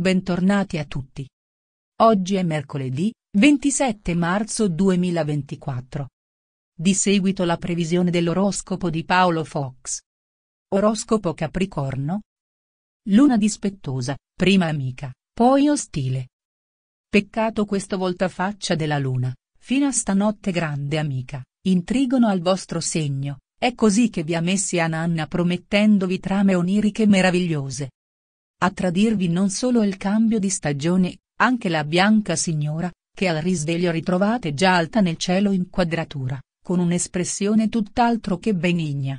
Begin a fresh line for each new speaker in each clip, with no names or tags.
Bentornati a tutti. Oggi è mercoledì, 27 marzo 2024. Di seguito la previsione dell'oroscopo di Paolo Fox. Oroscopo Capricorno. Luna dispettosa, prima amica, poi ostile. Peccato questo voltafaccia della luna, fino a stanotte grande amica, intrigono al vostro segno, è così che vi ha messi a nanna promettendovi trame oniriche meravigliose a tradirvi non solo il cambio di stagione, anche la bianca signora, che al risveglio ritrovate già alta nel cielo in quadratura, con un'espressione tutt'altro che benigna.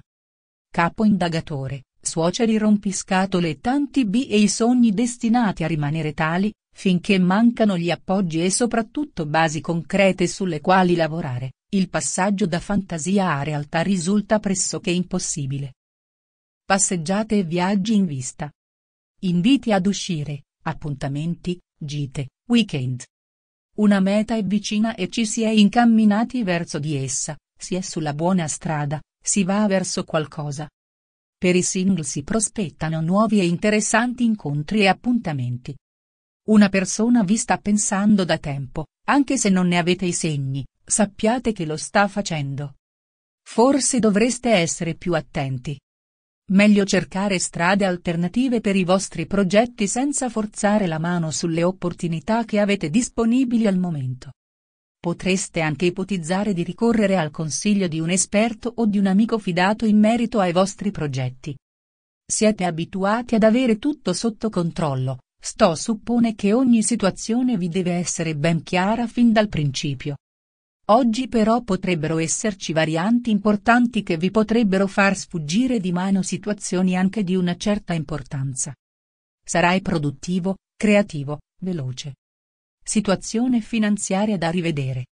Capo indagatore, suoceri rompiscatole e tanti b e i sogni destinati a rimanere tali, finché mancano gli appoggi e soprattutto basi concrete sulle quali lavorare, il passaggio da fantasia a realtà risulta pressoché impossibile. Passeggiate e viaggi in vista, Inviti ad uscire, appuntamenti, gite, weekend. Una meta è vicina e ci si è incamminati verso di essa, si è sulla buona strada, si va verso qualcosa. Per i single si prospettano nuovi e interessanti incontri e appuntamenti. Una persona vi sta pensando da tempo, anche se non ne avete i segni, sappiate che lo sta facendo. Forse dovreste essere più attenti, Meglio cercare strade alternative per i vostri progetti senza forzare la mano sulle opportunità che avete disponibili al momento. Potreste anche ipotizzare di ricorrere al consiglio di un esperto o di un amico fidato in merito ai vostri progetti. Siete abituati ad avere tutto sotto controllo, Sto suppone che ogni situazione vi deve essere ben chiara fin dal principio. Oggi però potrebbero esserci varianti importanti che vi potrebbero far sfuggire di mano situazioni anche di una certa importanza. Sarai produttivo, creativo, veloce. Situazione finanziaria da rivedere.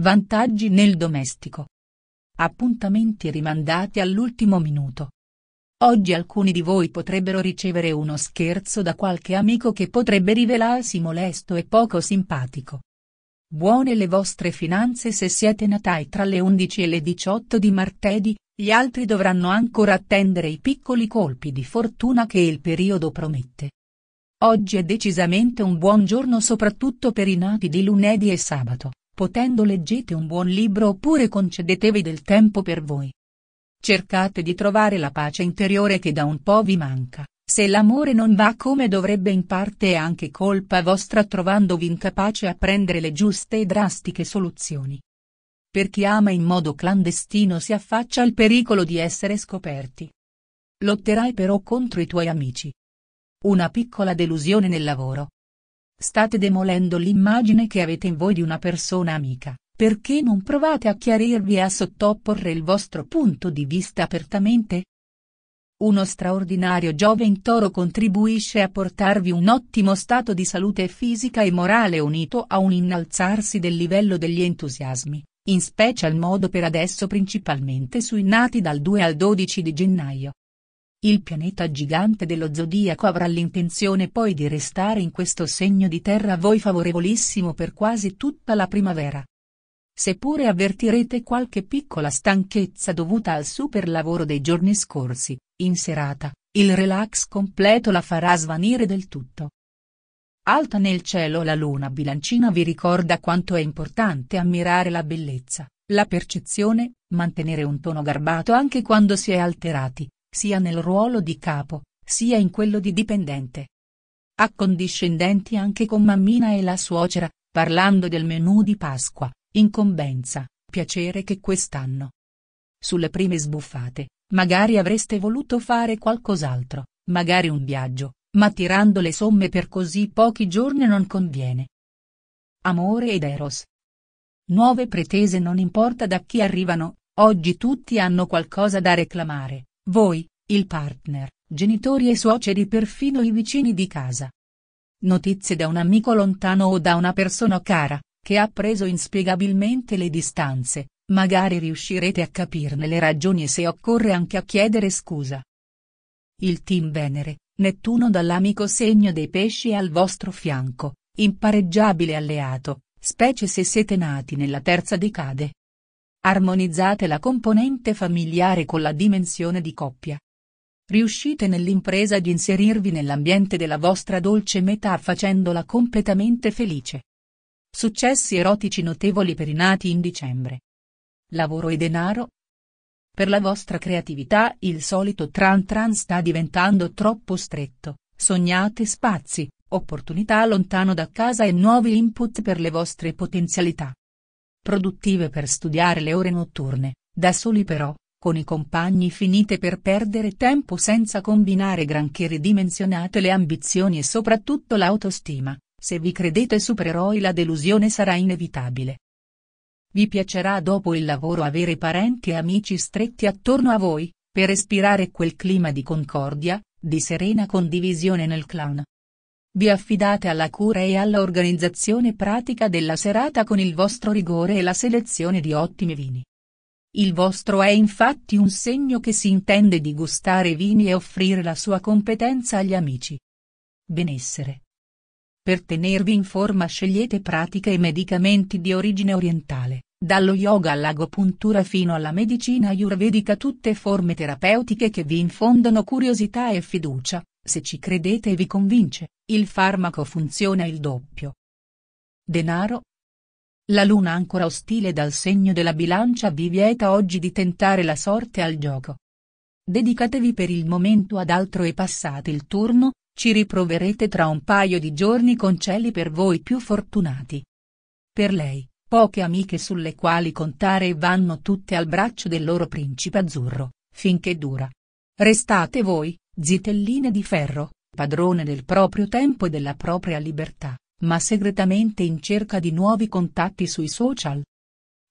Vantaggi nel domestico. Appuntamenti rimandati all'ultimo minuto. Oggi alcuni di voi potrebbero ricevere uno scherzo da qualche amico che potrebbe rivelarsi molesto e poco simpatico. Buone le vostre finanze se siete natai tra le 11 e le 18 di martedì, gli altri dovranno ancora attendere i piccoli colpi di fortuna che il periodo promette. Oggi è decisamente un buon giorno soprattutto per i nati di lunedì e sabato, potendo leggete un buon libro oppure concedetevi del tempo per voi. Cercate di trovare la pace interiore che da un po' vi manca. Se l'amore non va come dovrebbe in parte è anche colpa vostra trovandovi incapace a prendere le giuste e drastiche soluzioni. Per chi ama in modo clandestino si affaccia al pericolo di essere scoperti. Lotterai però contro i tuoi amici. Una piccola delusione nel lavoro. State demolendo l'immagine che avete in voi di una persona amica, perché non provate a chiarirvi e a sottoporre il vostro punto di vista apertamente? Uno straordinario Toro contribuisce a portarvi un ottimo stato di salute fisica e morale unito a un innalzarsi del livello degli entusiasmi, in special modo per adesso principalmente sui nati dal 2 al 12 di gennaio. Il pianeta gigante dello zodiaco avrà l'intenzione poi di restare in questo segno di terra a voi favorevolissimo per quasi tutta la primavera seppure avvertirete qualche piccola stanchezza dovuta al super lavoro dei giorni scorsi, in serata, il relax completo la farà svanire del tutto. Alta nel cielo la luna bilancina vi ricorda quanto è importante ammirare la bellezza, la percezione, mantenere un tono garbato anche quando si è alterati, sia nel ruolo di capo, sia in quello di dipendente. Accondiscendenti anche con mammina e la suocera, parlando del menù di Pasqua, Incombenza, piacere che quest'anno. Sulle prime sbuffate, magari avreste voluto fare qualcos'altro, magari un viaggio, ma tirando le somme per così pochi giorni non conviene. Amore ed Eros. Nuove pretese non importa da chi arrivano, oggi tutti hanno qualcosa da reclamare, voi, il partner, genitori e suoceri perfino i vicini di casa. Notizie da un amico lontano o da una persona cara, che ha preso inspiegabilmente le distanze, magari riuscirete a capirne le ragioni e se occorre anche a chiedere scusa. Il team Venere, Nettuno dall'amico segno dei pesci al vostro fianco, impareggiabile alleato, specie se siete nati nella terza decade. Armonizzate la componente familiare con la dimensione di coppia. Riuscite nell'impresa di inserirvi nell'ambiente della vostra dolce metà facendola completamente felice. Successi erotici notevoli per i nati in dicembre. Lavoro e denaro? Per la vostra creatività il solito tran tran sta diventando troppo stretto, sognate spazi, opportunità lontano da casa e nuovi input per le vostre potenzialità. Produttive per studiare le ore notturne, da soli però, con i compagni finite per perdere tempo senza combinare granché ridimensionate le ambizioni e soprattutto l'autostima, se vi credete supereroi la delusione sarà inevitabile. Vi piacerà dopo il lavoro avere parenti e amici stretti attorno a voi, per respirare quel clima di concordia, di serena condivisione nel clan. Vi affidate alla cura e all'organizzazione pratica della serata con il vostro rigore e la selezione di ottimi vini. Il vostro è infatti un segno che si intende di gustare vini e offrire la sua competenza agli amici. Benessere, per tenervi in forma scegliete pratiche e medicamenti di origine orientale, dallo yoga all'agopuntura fino alla medicina ayurvedica tutte forme terapeutiche che vi infondono curiosità e fiducia, se ci credete e vi convince, il farmaco funziona il doppio. Denaro. La luna ancora ostile dal segno della bilancia vi vieta oggi di tentare la sorte al gioco. Dedicatevi per il momento ad altro e passate il turno, ci riproverete tra un paio di giorni con cieli per voi più fortunati. Per lei, poche amiche sulle quali contare e vanno tutte al braccio del loro principe azzurro, finché dura. Restate voi, zitelline di ferro, padrone del proprio tempo e della propria libertà, ma segretamente in cerca di nuovi contatti sui social.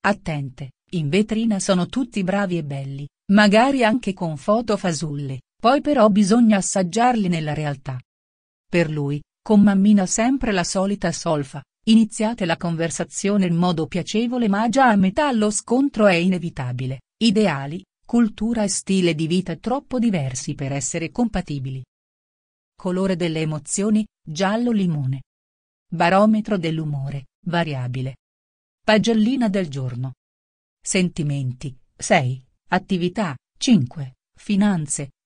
Attente, in vetrina sono tutti bravi e belli, magari anche con foto fasulle, poi però bisogna assaggiarli nella realtà. Per lui, con mammina sempre la solita solfa, iniziate la conversazione in modo piacevole ma già a metà lo scontro è inevitabile, ideali, cultura e stile di vita troppo diversi per essere compatibili. Colore delle emozioni, giallo limone. Barometro dell'umore, variabile. Pagellina del giorno. Sentimenti, 6, attività, 5, finanze,